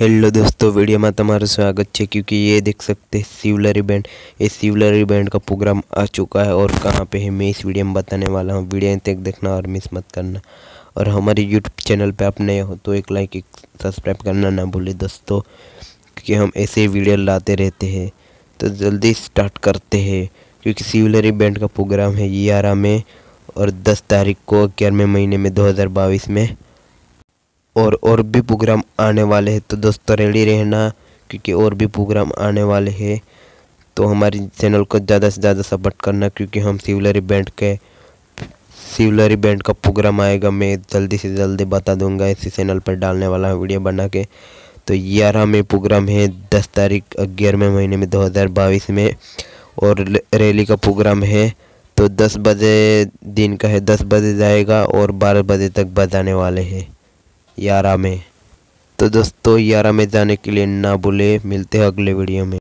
hello दोस्तों video में तुम्हारा स्वागत है क्योंकि ये देख सकते हैं सिवलरी बैंड ये सिवलरी बैंड का प्रोग्राम आ चुका है और कहाँ पे है मैं इस वीडियो में बताने वाला हूँ वीडियो तक देखना और मिस मत करना और हमारे यूट्यूब चैनल पे आप नए हो तो एक लाइक एक सब्सक्राइब करना ना भूलें दोस्तों क्योंकि हम ऐसे वीडियो लाते रहते हैं तो जल्दी स्टार्ट करते हैं क्योंकि सिवलरी बैंड का प्रोग्राम है ग्यारह में और दस तारीख को ग्यारहवें महीने में दो में और और भी प्रोग्राम आने वाले हैं तो दोस्तों रेडी रहना क्योंकि और भी प्रोग्राम आने वाले हैं तो हमारे चैनल को ज़्यादा से ज़्यादा सपोर्ट करना क्योंकि हम सिवलरी बैंड के सिवलरी बैंड का प्रोग्राम आएगा मैं जल्दी से जल्दी बता दूंगा इसी चैनल पर डालने वाला वीडियो बना के तो ग्यारह में प्रोग्राम है दस तारीख ग्यारहवें महीने में दो हज़ार बाईस में और रैली का प्रोग्राम है तो दस बजे दिन का है दस बजे जाएगा और बारह बजे तक बजाने वाले हैं यारा में तो दोस्तों यारा में जाने के लिए ना भूले मिलते हैं अगले वीडियो में